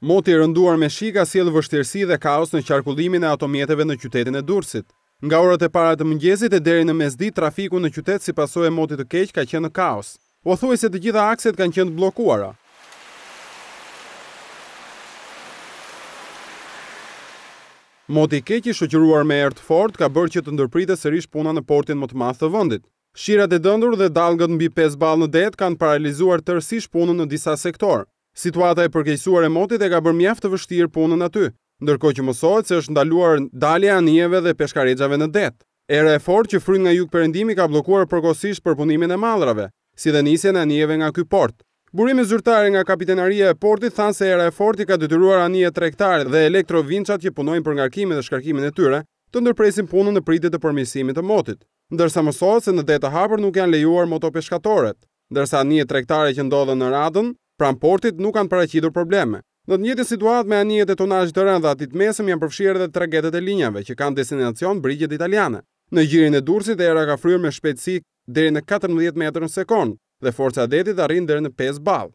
Moti rënduar me shika sjellë vështirësi dhe kaos në qarkullimin e automjeteve në qytetin e Durrësit. Nga orët e para të mëngjesit e deri në mesditë trafiku në qytet si pasojë e motit të keq ka qenë kaos. U thuaj se të gjitha akset kanë qenë bllokuara. Moti i keq i shoqëruar me erë të fortë ka bërë që të ndërpritet sërish puna në portin më të madh të vendit. Shirat e dëndur dhe dalgët mbi 5 ballë në det kanë paralizuar tërësisht punën në disa sektorë. Situata e përkejsuar e motit e ka bërë mjaft të vështirë punën aty, ndërko që mësohet se është ndaluar dalja anijeve dhe peshkaregjave në det. Ere e fort që frynë nga jukë përendimi ka blokuar përkosisht për punimin e madrave, si dhe nisjen anijeve nga ky port. Burimi zyrtare nga kapitenaria e portit thanë se era e forti ka detyruar anije trektare dhe elektrovinçat që punojnë për ngarkimin dhe shkarkimin e tyre të ndërpresin punën në pritit të përmisimit të motit, ndërsa mësohet se në detë hapër nuk janë lejuar motopeshkatoret, ndërsa anije trektare që ndodhe në radën pra në portit nuk kanë paraqitur probleme. Në të njëti situat me anijet e tonajt të rëndë atit mesëm janë përfshirë dhe tragetet e linjave që kanë destinacion brigjet italiane. Në gjirin e dursit e era ka fryrë me shpetsik dhe në 14 metrën sekon dhe forca detit arrin dhe në 5 balë.